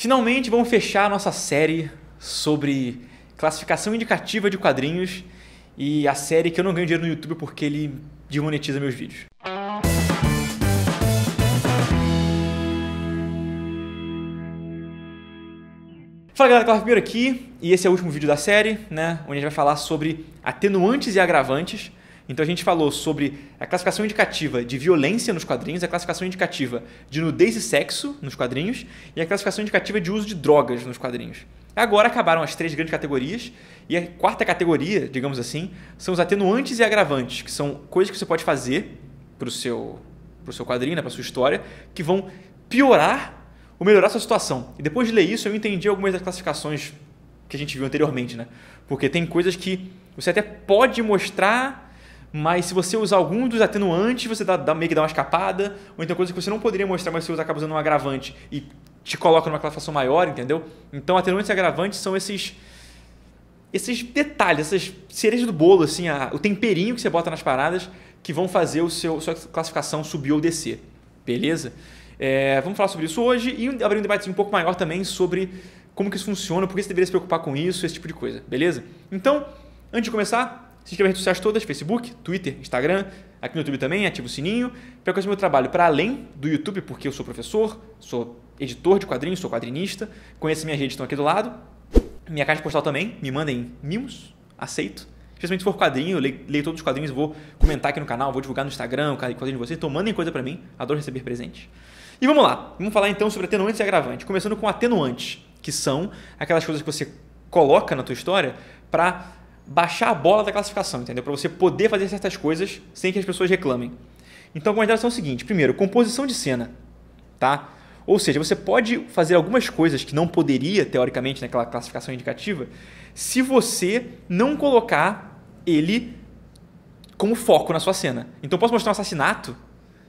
Finalmente vamos fechar a nossa série sobre classificação indicativa de quadrinhos e a série que eu não ganho dinheiro no YouTube porque ele desmonetiza meus vídeos. Fala galera, Cláudio Ribeiro aqui e esse é o último vídeo da série, né? Onde a gente vai falar sobre atenuantes e agravantes então a gente falou sobre a classificação indicativa de violência nos quadrinhos, a classificação indicativa de nudez e sexo nos quadrinhos e a classificação indicativa de uso de drogas nos quadrinhos. Agora acabaram as três grandes categorias e a quarta categoria, digamos assim, são os atenuantes e agravantes, que são coisas que você pode fazer para o seu, pro seu quadrinho, né, para sua história, que vão piorar ou melhorar a sua situação. E depois de ler isso, eu entendi algumas das classificações que a gente viu anteriormente, né? Porque tem coisas que você até pode mostrar mas se você usar algum dos atenuantes, você dá, dá, meio que dá uma escapada, ou então coisa que você não poderia mostrar, mas você usa, acaba usando um agravante e te coloca numa classificação maior, entendeu? Então atenuantes e agravantes são esses esses detalhes, essas cerejas do bolo, assim, a, o temperinho que você bota nas paradas que vão fazer o seu sua classificação subir ou descer, beleza? É, vamos falar sobre isso hoje e abrir um debate um pouco maior também sobre como que isso funciona, por que você deveria se preocupar com isso, esse tipo de coisa, beleza? Então, antes de começar, se inscreva nas redes sociais todas, Facebook, Twitter, Instagram, aqui no YouTube também, ativa o sininho, para conhecer meu trabalho para além do YouTube, porque eu sou professor, sou editor de quadrinhos, sou quadrinista, conheça minha rede, estão aqui do lado, minha caixa postal também, me mandem mimos, aceito. Especialmente se for quadrinho, eu leio, leio todos os quadrinhos, vou comentar aqui no canal, vou divulgar no Instagram, o quadrinho de vocês, então mandem coisa para mim, adoro receber presente. E vamos lá, vamos falar então sobre atenuantes e agravantes, começando com atenuantes, que são aquelas coisas que você coloca na tua história para baixar a bola da classificação, entendeu? Para você poder fazer certas coisas sem que as pessoas reclamem. Então, algumas delas são o seguinte: primeiro, composição de cena, tá? Ou seja, você pode fazer algumas coisas que não poderia, teoricamente, naquela classificação indicativa, se você não colocar ele como foco na sua cena. Então, eu posso mostrar um assassinato,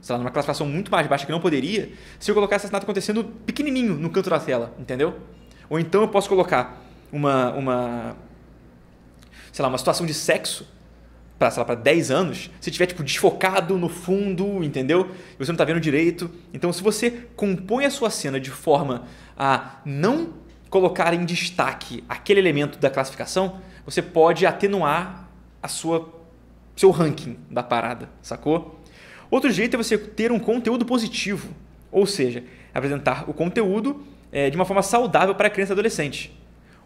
sei lá, numa classificação muito mais baixa que não poderia, se eu colocar assassinato acontecendo pequenininho no canto da tela, entendeu? Ou então eu posso colocar uma, uma sei lá, uma situação de sexo para, sei lá, para 10 anos, se tiver tipo desfocado no fundo, entendeu? E você não tá vendo direito. Então, se você compõe a sua cena de forma a não colocar em destaque aquele elemento da classificação, você pode atenuar a sua seu ranking da parada, sacou? Outro jeito é você ter um conteúdo positivo, ou seja, apresentar o conteúdo é, de uma forma saudável para a criança e adolescente.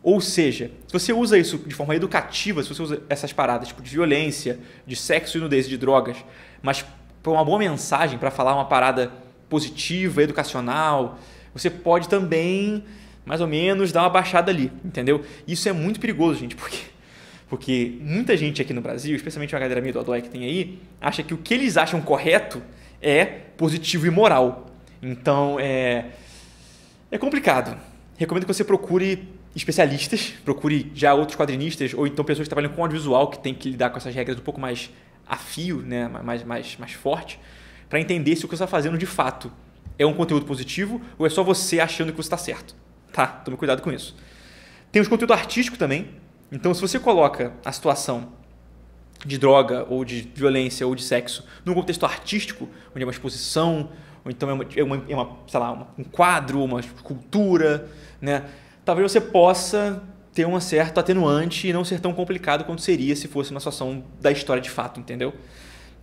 Ou seja, se você usa isso de forma educativa, se você usa essas paradas tipo de violência, de sexo e nudez, de drogas, mas para uma boa mensagem, para falar uma parada positiva, educacional, você pode também mais ou menos dar uma baixada ali, entendeu? Isso é muito perigoso, gente, porque porque muita gente aqui no Brasil, especialmente uma galera do Adói que tem aí, acha que o que eles acham correto é positivo e moral. Então, é é complicado. Recomendo que você procure especialistas, procure já outros quadrinistas ou então pessoas que trabalham com audiovisual que tem que lidar com essas regras um pouco mais a fio, né, mais, mais, mais forte, para entender se o que você está fazendo de fato é um conteúdo positivo ou é só você achando que você está certo. Tá? Tome cuidado com isso. Tem os conteúdo artístico também. Então, se você coloca a situação de droga ou de violência ou de sexo num contexto artístico, onde é uma exposição, ou então é, uma, é, uma, é uma sei lá, um quadro, uma escultura, né? talvez você possa ter um certo atenuante e não ser tão complicado quanto seria se fosse uma situação da história de fato, entendeu?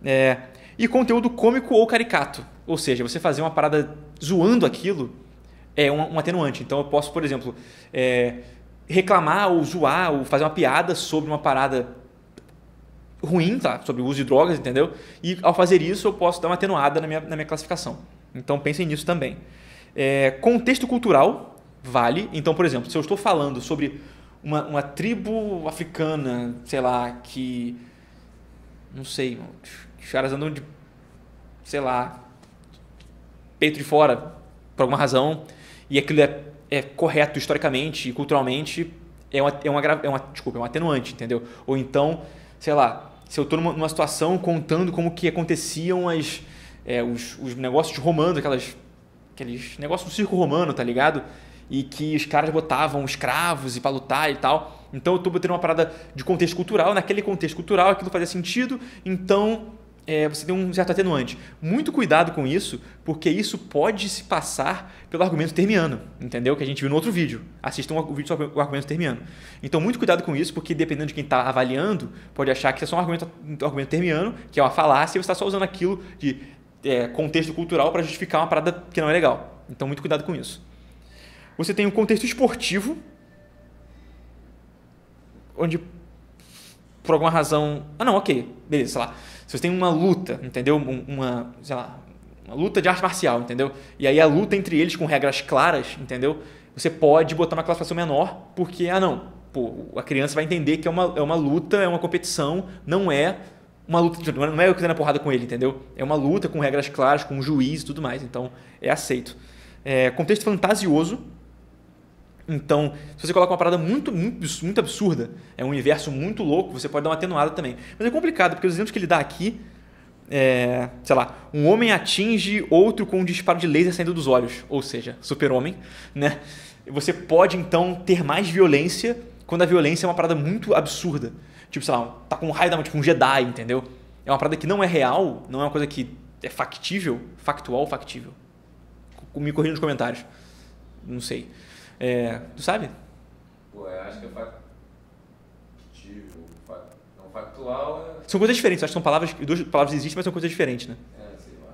É, e conteúdo cômico ou caricato. Ou seja, você fazer uma parada zoando aquilo é um, um atenuante. Então eu posso, por exemplo, é, reclamar ou zoar ou fazer uma piada sobre uma parada ruim, tá? Sobre o uso de drogas, entendeu? E ao fazer isso eu posso dar uma atenuada na minha, na minha classificação. Então pensem nisso também. É, contexto cultural, vale. Então, por exemplo, se eu estou falando sobre uma, uma tribo africana, sei lá, que. Não sei, os caras andam de. sei lá. peito de fora, por alguma razão, e aquilo é, é correto historicamente e culturalmente, é uma, é, uma, é, uma, desculpa, é um atenuante, entendeu? Ou então, sei lá, se eu estou numa, numa, situação contando como que aconteciam as, é, os, os negócios romanos, aquelas, aqueles negócios do circo romano, tá ligado? e que os caras botavam escravos e para lutar e tal. Então eu tô botando uma parada de contexto cultural, naquele contexto cultural aquilo fazia sentido, então é, você tem um certo atenuante. Muito cuidado com isso, porque isso pode se passar pelo argumento termiano, entendeu? Que a gente viu no outro vídeo. Assistam o vídeo sobre o argumento termiano. Então, muito cuidado com isso, porque dependendo de quem está avaliando, pode achar que isso é só um argumento, um argumento termiano, que é uma falácia, e você está só usando aquilo de é, contexto cultural para justificar uma parada que não é legal. Então, muito cuidado com isso. Você tem o um contexto esportivo, onde por alguma razão. Ah, não, ok, beleza, sei lá. Se você tem uma luta, entendeu? Uma, sei lá, uma luta de arte marcial, entendeu? E aí a luta entre eles com regras claras, entendeu? Você pode botar uma classificação menor, porque, ah, não, pô, a criança vai entender que é uma, é uma luta, é uma competição, não é uma luta, não é, é eu que dando porrada com ele, entendeu? É uma luta com regras claras, com um juiz e tudo mais, então é aceito. É, contexto fantasioso, então, se você coloca uma parada muito, muito, muito absurda, é um universo muito louco, você pode dar uma atenuada também. Mas é complicado, porque os exemplos que ele dá aqui é, sei lá, um homem atinge outro com um disparo de laser saindo dos olhos, ou seja, super-homem, né? Você pode então ter mais violência quando a violência é uma parada muito absurda. Tipo, sei lá, tá com um raio da mão, tipo um Jedi, entendeu? É uma parada que não é real, não é uma coisa que é factível, factual, factível. Me corrija nos comentários. Não sei. É, tu sabe? Pô, eu acho que é factível. Não factual é... São coisas diferentes, acho que são palavras. Duas palavras existem, mas são coisas diferentes, né? É, sei lá.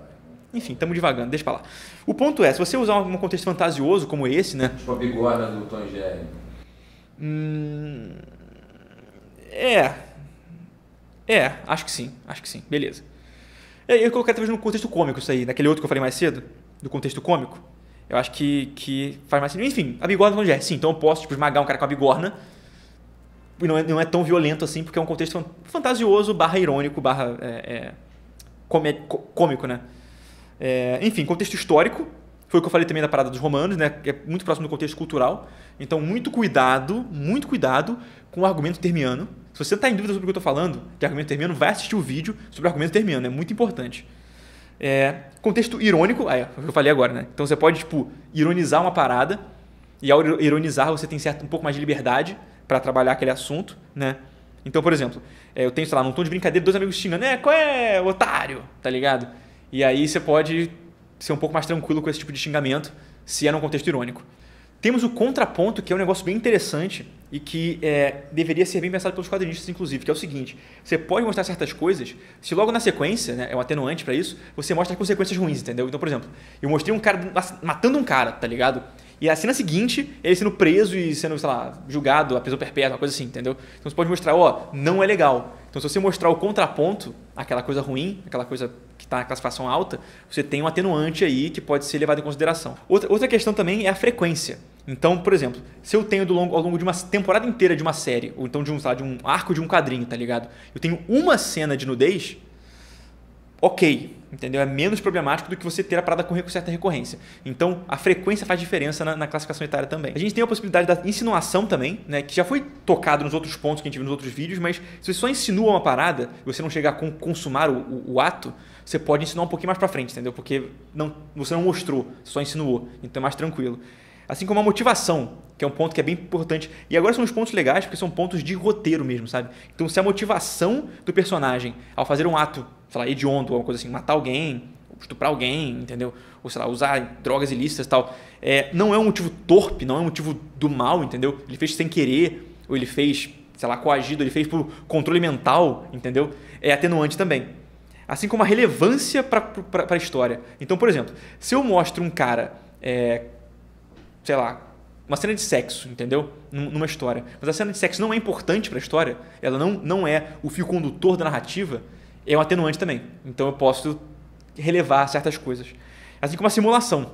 Enfim, estamos devagar deixa pra lá. O ponto é, se você usar um contexto fantasioso como esse, né? Tipo a bigorna do Tom Jerry. Hum... É. É, acho que sim, acho que sim. Beleza. É, eu coloquei talvez no contexto cômico isso aí, naquele outro que eu falei mais cedo, do contexto cômico. Eu acho que, que faz mais sentido. Enfim, a bigorna não é gera. Sim, então eu posso tipo, esmagar um cara com a bigorna. E não é, não é tão violento assim, porque é um contexto fantasioso, barra irônico, barra é, é, cômico, né? É, enfim, contexto histórico. Foi o que eu falei também da parada dos romanos, né? É muito próximo do contexto cultural. Então, muito cuidado, muito cuidado com o argumento termiano. Se você está em dúvida sobre o que eu estou falando, de argumento termiano, vai assistir o vídeo sobre o argumento termiano. É muito importante. É, contexto irônico, é, o que eu falei agora, né? Então você pode, tipo, ironizar uma parada, e ao ironizar você tem certo um pouco mais de liberdade para trabalhar aquele assunto, né? Então, por exemplo, é, eu tenho, sei lá, num tom de brincadeira, dois amigos xingando, né? Qual é, otário? Tá ligado? E aí você pode ser um pouco mais tranquilo com esse tipo de xingamento, se é num contexto irônico. Temos o contraponto, que é um negócio bem interessante e que é, deveria ser bem pensado pelos quadrinistas, inclusive, que é o seguinte: você pode mostrar certas coisas, se logo na sequência, né, é um atenuante para isso, você mostra as consequências ruins, entendeu? Então, por exemplo, eu mostrei um cara matando um cara, tá ligado? E a cena seguinte, ele sendo preso e sendo, sei lá, julgado, a prisão perpétua, uma coisa assim, entendeu? Então você pode mostrar, ó, não é legal. Então se você mostrar o contraponto, aquela coisa ruim, aquela coisa que está na classificação alta, você tem um atenuante aí que pode ser levado em consideração. Outra, outra questão também é a frequência. Então, por exemplo, se eu tenho longo, ao longo de uma temporada inteira de uma série, ou então de um, lá, de um arco de um quadrinho, tá ligado? Eu tenho uma cena de nudez, ok, entendeu? É menos problemático do que você ter a parada com certa recorrência. Então, a frequência faz diferença na, na, classificação etária também. A gente tem a possibilidade da insinuação também, né? Que já foi tocado nos outros pontos que a gente viu nos outros vídeos, mas se você só insinua uma parada e você não chegar a consumar o, o, o, ato, você pode insinuar um pouquinho mais para frente, entendeu? Porque não, você não mostrou, você só insinuou. Então é mais tranquilo. Assim como a motivação, que é um ponto que é bem importante. E agora são os pontos legais, porque são pontos de roteiro mesmo, sabe? Então, se a motivação do personagem ao fazer um ato sei lá, hediondo, alguma coisa assim, matar alguém, estuprar alguém, entendeu? Ou sei lá, usar drogas ilícitas e tal. É, não é um motivo torpe, não é um motivo do mal, entendeu? Ele fez sem querer, ou ele fez, sei lá, coagido, ele fez por controle mental, entendeu? É atenuante também. Assim como a relevância para a história. Então, por exemplo, se eu mostro um cara, é, sei lá, uma cena de sexo, entendeu? Numa história. Mas a cena de sexo não é importante para a história, ela não, não é o fio condutor da narrativa é um atenuante também. Então eu posso relevar certas coisas. Assim como a simulação.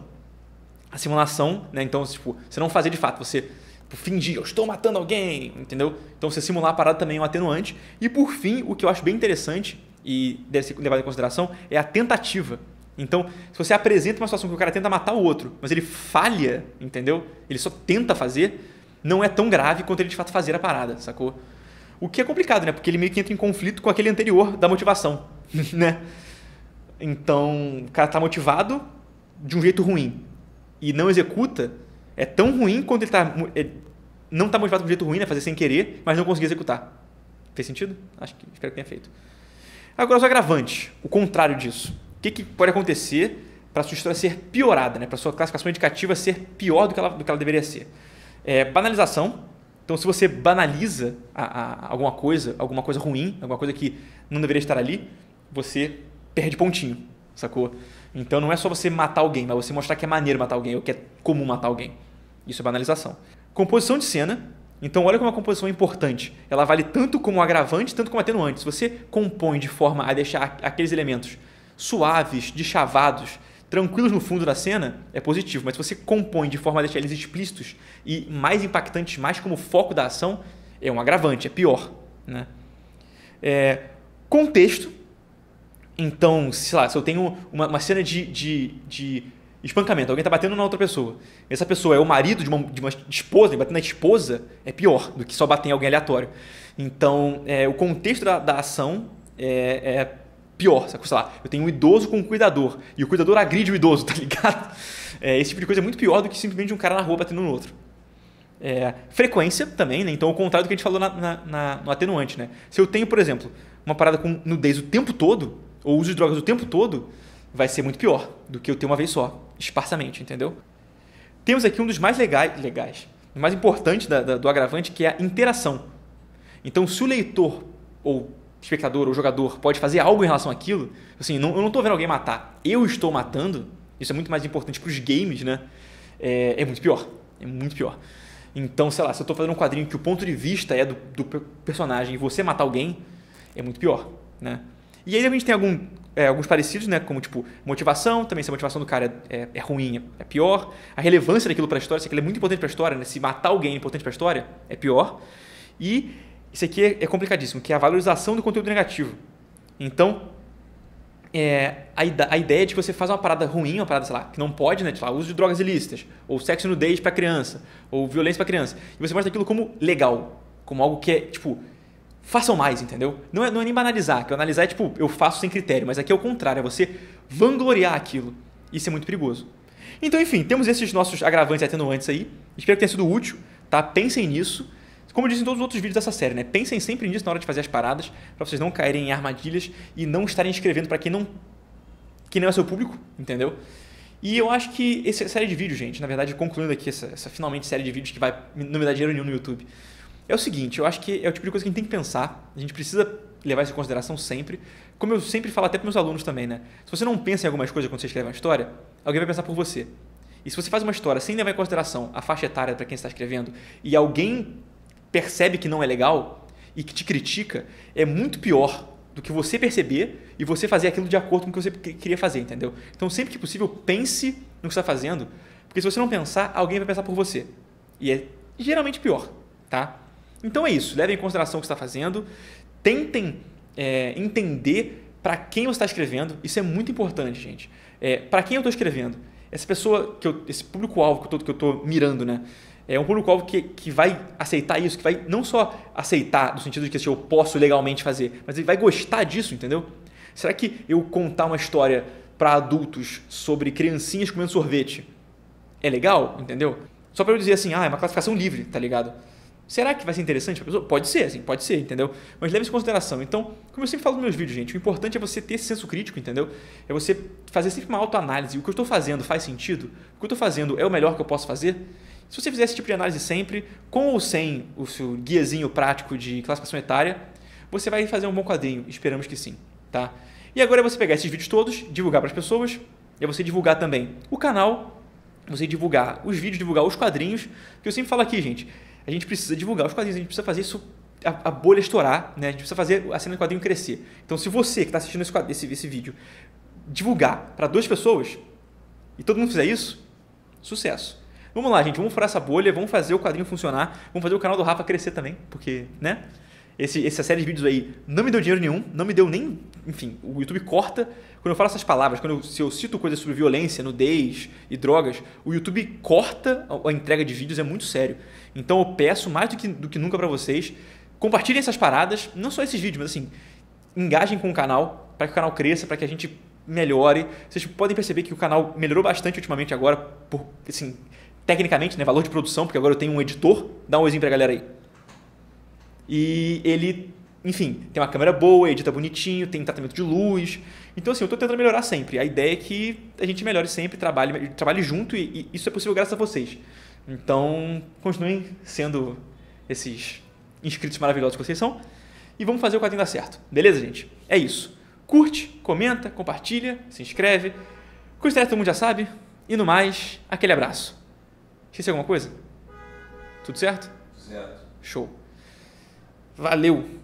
A simulação, né? Então, tipo, você não fazer de fato, você tipo, fingir, eu estou matando alguém, entendeu? Então você simular a parada também é um atenuante. E por fim, o que eu acho bem interessante e deve ser levado em consideração é a tentativa. Então, se você apresenta uma situação que o cara tenta matar o outro, mas ele falha, entendeu? Ele só tenta fazer, não é tão grave quanto ele de fato fazer a parada, sacou? O que é complicado, né? Porque ele meio que entra em conflito com aquele anterior da motivação, né? Então, o cara tá motivado de um jeito ruim e não executa, é tão ruim quanto ele tá não tá motivado de um jeito ruim, né? Fazer sem querer, mas não conseguir executar. Fez sentido? Acho que espero que tenha feito. Agora os agravantes, o contrário disso. O que, que pode acontecer para a sua história ser piorada, né? para a sua classificação indicativa ser pior do que ela, do que ela deveria ser? É, banalização, então, se você banaliza a, a, alguma coisa, alguma coisa ruim, alguma coisa que não deveria estar ali, você perde pontinho, sacou? Então, não é só você matar alguém, mas você mostrar que é maneiro matar alguém, ou que é comum matar alguém. Isso é banalização. Composição de cena. Então, olha como a composição é importante. Ela vale tanto como agravante, tanto como atenuante. Se você compõe de forma a deixar aqueles elementos suaves, deschavados, tranquilos no fundo da cena, é positivo, mas se você compõe de forma a deixar eles explícitos e mais impactantes, mais como foco da ação, é um agravante, é pior. Né? É, contexto. Então, sei lá, se eu tenho uma, uma cena de, de, de espancamento, alguém está batendo na outra pessoa. Essa pessoa é o marido de uma, de uma esposa, e bater na esposa é pior do que só bater em alguém aleatório. Então, é, o contexto da, da ação é, é pior, sabe? sei lá, eu tenho um idoso com um cuidador e o cuidador agride o idoso, tá ligado? É, esse tipo de coisa é muito pior do que simplesmente um cara na rua batendo no outro. É, frequência também, né? Então, o contrário do que a gente falou na, na, na, no atenuante, né? Se eu tenho, por exemplo, uma parada com nudez o tempo todo, ou uso de drogas o tempo todo, vai ser muito pior do que eu ter uma vez só, esparsamente, entendeu? Temos aqui um dos mais legais, legais o mais importante da, da, do agravante, que é a interação. Então, se o leitor ou espectador ou jogador pode fazer algo em relação àquilo, assim, não, eu não estou vendo alguém matar, eu estou matando, isso é muito mais importante para os games, né? É, é, muito pior, é muito pior. Então, sei lá, se eu estou fazendo um quadrinho que o ponto de vista é do, do personagem e você matar alguém, é muito pior, né? E aí a gente tem algum, é, alguns parecidos, né? Como, tipo, motivação, também se a motivação do cara é, é, é ruim, é, é pior. A relevância daquilo para a história, se aquilo é muito importante para a história, né? Se matar alguém é importante para a história, é pior. E isso aqui é, é, complicadíssimo, que é a valorização do conteúdo negativo. Então, é, a, a, ideia é de que você faz uma parada ruim, uma parada, sei lá, que não pode, né? Tipo, uso de drogas ilícitas, ou sexo no nudez para criança, ou violência para criança. E você mostra aquilo como legal, como algo que é, tipo, façam mais, entendeu? Não é, não é nem banalizar, que eu analisar é tipo, eu faço sem critério, mas aqui é o contrário, é você vangloriar aquilo. Isso é muito perigoso. Então, enfim, temos esses nossos agravantes e atenuantes aí. Espero que tenha sido útil, tá? Pensem nisso. Como eu disse em todos os outros vídeos dessa série, né? Pensem sempre nisso na hora de fazer as paradas, para vocês não caírem em armadilhas e não estarem escrevendo para quem não quem não é seu público, entendeu? E eu acho que essa é série de vídeos, gente, na verdade, concluindo aqui essa, essa finalmente série de vídeos que vai não me dar dinheiro nenhum no YouTube, é o seguinte, eu acho que é o tipo de coisa que a gente tem que pensar, a gente precisa levar isso em consideração sempre. Como eu sempre falo até para meus alunos também, né? Se você não pensa em algumas coisas quando você escreve uma história, alguém vai pensar por você. E se você faz uma história sem levar em consideração a faixa etária para quem está escrevendo e alguém percebe que não é legal e que te critica, é muito pior do que você perceber e você fazer aquilo de acordo com o que você queria fazer, entendeu? Então, sempre que possível, pense no que está fazendo, porque se você não pensar, alguém vai pensar por você. E é geralmente pior, tá? Então é isso, leve em consideração o que está fazendo, tentem é, entender para quem você está escrevendo, isso é muito importante, gente. É, para quem eu estou escrevendo? Essa pessoa, que eu, esse público-alvo que eu estou mirando, né? é um público-alvo que, que vai aceitar isso, que vai não só aceitar no sentido de que assim, eu posso legalmente fazer, mas ele vai gostar disso, entendeu? Será que eu contar uma história para adultos sobre criancinhas comendo sorvete é legal, entendeu? Só para eu dizer assim, ah, é uma classificação livre, tá ligado? Será que vai ser interessante para pessoa? Pode ser, assim, pode ser, entendeu? Mas leve isso em consideração. Então, como eu sempre falo nos meus vídeos, gente, o importante é você ter esse senso crítico, entendeu? É você fazer sempre uma autoanálise. O que eu estou fazendo faz sentido? O que eu estou fazendo é o melhor que eu posso fazer? Se você fizer esse tipo de análise sempre, com ou sem o seu guiazinho prático de classificação etária, você vai fazer um bom quadrinho. Esperamos que sim, tá? E agora é você pegar esses vídeos todos, divulgar para as pessoas, e é você divulgar também o canal, você divulgar os vídeos, divulgar os quadrinhos, que eu sempre falo aqui, gente, a gente precisa divulgar os quadrinhos, a gente precisa fazer isso a, bolha estourar, né? A gente precisa fazer a cena do quadrinho crescer. Então, se você que está assistindo esse, quadrinho, esse, esse vídeo divulgar para duas pessoas e todo mundo fizer isso, sucesso. Vamos lá, gente, vamos furar essa bolha, vamos fazer o quadrinho funcionar, vamos fazer o canal do Rafa crescer também, porque, né? Esse, essa série de vídeos aí não me deu dinheiro nenhum, não me deu nem. Enfim, o YouTube corta. Quando eu falo essas palavras, quando eu, se eu cito coisas sobre violência, nudez e drogas, o YouTube corta a, a entrega de vídeos, é muito sério. Então eu peço mais do que, do que nunca para vocês, compartilhem essas paradas, não só esses vídeos, mas assim, engajem com o canal, para que o canal cresça, para que a gente melhore. Vocês podem perceber que o canal melhorou bastante ultimamente agora, por, assim, tecnicamente, né, valor de produção, porque agora eu tenho um editor, dá um oizinho pra galera aí. E ele, enfim, tem uma câmera boa, edita bonitinho, tem tratamento de luz. Então, assim, eu estou tentando melhorar sempre. A ideia é que a gente melhore sempre, trabalhe, trabalhe junto e, e isso é possível graças a vocês. Então, continuem sendo esses inscritos maravilhosos que vocês são e vamos fazer o quadrinho dar certo. Beleza, gente? É isso. Curte, comenta, compartilha, se inscreve. Custéria todo mundo já sabe. E no mais, aquele abraço. Esqueci alguma coisa? Tudo certo? Certo. Show. Valeu!